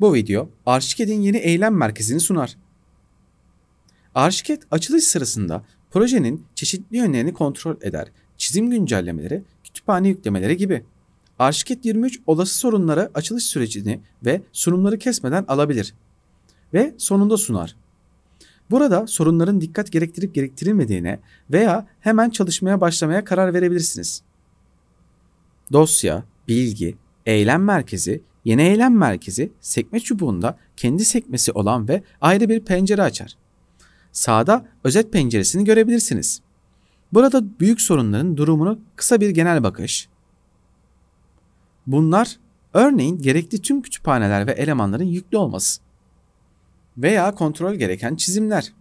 Bu video Arşiket'in yeni eylem merkezini sunar. Arşiket açılış sırasında projenin çeşitli yönlerini kontrol eder, çizim güncellemeleri, kütüphane yüklemeleri gibi. Arşiket 23 olası sorunlara açılış sürecini ve sunumları kesmeden alabilir ve sonunda sunar. Burada sorunların dikkat gerektirip gerektirilmediğine veya hemen çalışmaya başlamaya karar verebilirsiniz. Dosya, bilgi, eylem merkezi Yeni eylem merkezi sekme çubuğunda kendi sekmesi olan ve ayrı bir pencere açar. Sağda özet penceresini görebilirsiniz. Burada büyük sorunların durumunu kısa bir genel bakış. Bunlar örneğin gerekli tüm kütüphaneler ve elemanların yüklü olması veya kontrol gereken çizimler.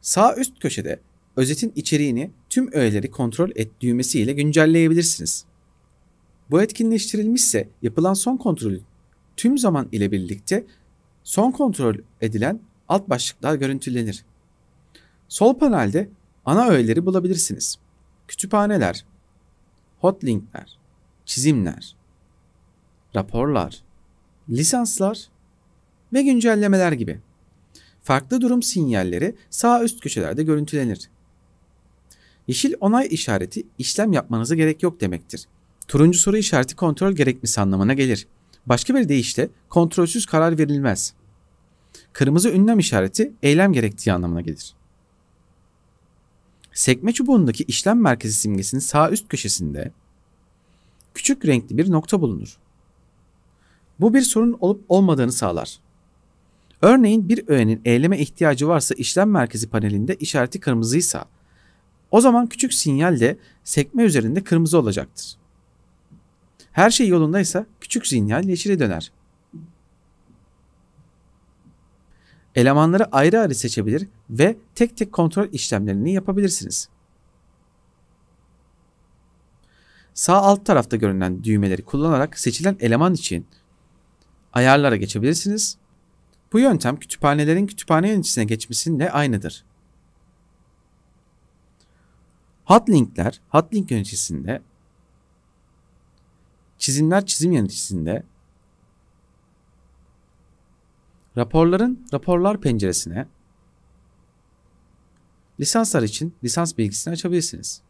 Sağ üst köşede özetin içeriğini tüm öğeleri kontrol et düğmesi ile güncelleyebilirsiniz. Bu etkinleştirilmişse yapılan son kontrol tüm zaman ile birlikte son kontrol edilen alt başlıklar görüntülenir. Sol panelde ana öğeleri bulabilirsiniz. Kütüphaneler, hotlinkler, çizimler, raporlar, lisanslar ve güncellemeler gibi. Farklı durum sinyalleri sağ üst köşelerde görüntülenir. Yeşil onay işareti işlem yapmanıza gerek yok demektir. Turuncu soru işareti kontrol gerekmesi anlamına gelir. Başka bir deyişle kontrolsüz karar verilmez. Kırmızı ünlem işareti eylem gerektiği anlamına gelir. Sekme çubuğundaki işlem merkezi simgesinin sağ üst köşesinde küçük renkli bir nokta bulunur. Bu bir sorun olup olmadığını sağlar. Örneğin bir öğenin eyleme ihtiyacı varsa işlem merkezi panelinde işareti kırmızıysa o zaman küçük sinyal de sekme üzerinde kırmızı olacaktır. Her şey yolundaysa küçük zinyal yeşile döner. Elemanları ayrı ayrı seçebilir ve tek tek kontrol işlemlerini yapabilirsiniz. Sağ alt tarafta görünen düğmeleri kullanarak seçilen eleman için ayarlara geçebilirsiniz. Bu yöntem kütüphanelerin kütüphane yöneticisine geçmesiyle aynıdır. Hot linkler, hot link yöneticisinde çizimler çizim yöneticisinde, raporların raporlar penceresine lisanslar için lisans bilgisini açabilirsiniz.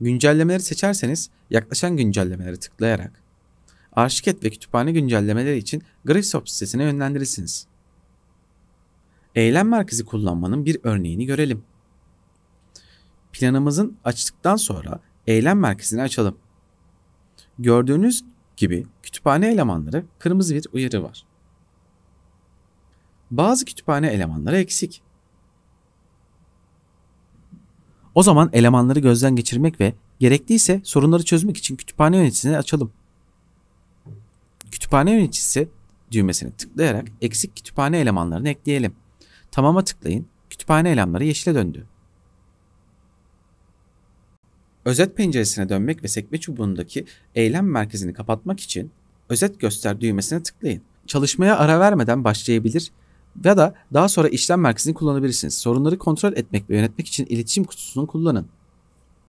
Güncellemeleri seçerseniz yaklaşan güncellemeleri tıklayarak Arşiket ve kütüphane güncellemeleri için Grifsoft sitesine yönlendirirsiniz. Eylem merkezi kullanmanın bir örneğini görelim. Planımızın açtıktan sonra eylem merkezini açalım. Gördüğünüz gibi kütüphane elemanları kırmızı bir uyarı var. Bazı kütüphane elemanları eksik. O zaman elemanları gözden geçirmek ve gerekliyse sorunları çözmek için kütüphane yöneticisini açalım. Kütüphane yöneticisi düğmesini tıklayarak eksik kütüphane elemanlarını ekleyelim. Tamama tıklayın. Kütüphane elemanları yeşile döndü. Özet penceresine dönmek ve sekme çubuğundaki eylem merkezini kapatmak için özet göster düğmesine tıklayın. Çalışmaya ara vermeden başlayabilir ya da daha sonra işlem merkezini kullanabilirsiniz. Sorunları kontrol etmek ve yönetmek için iletişim kutusunu kullanın.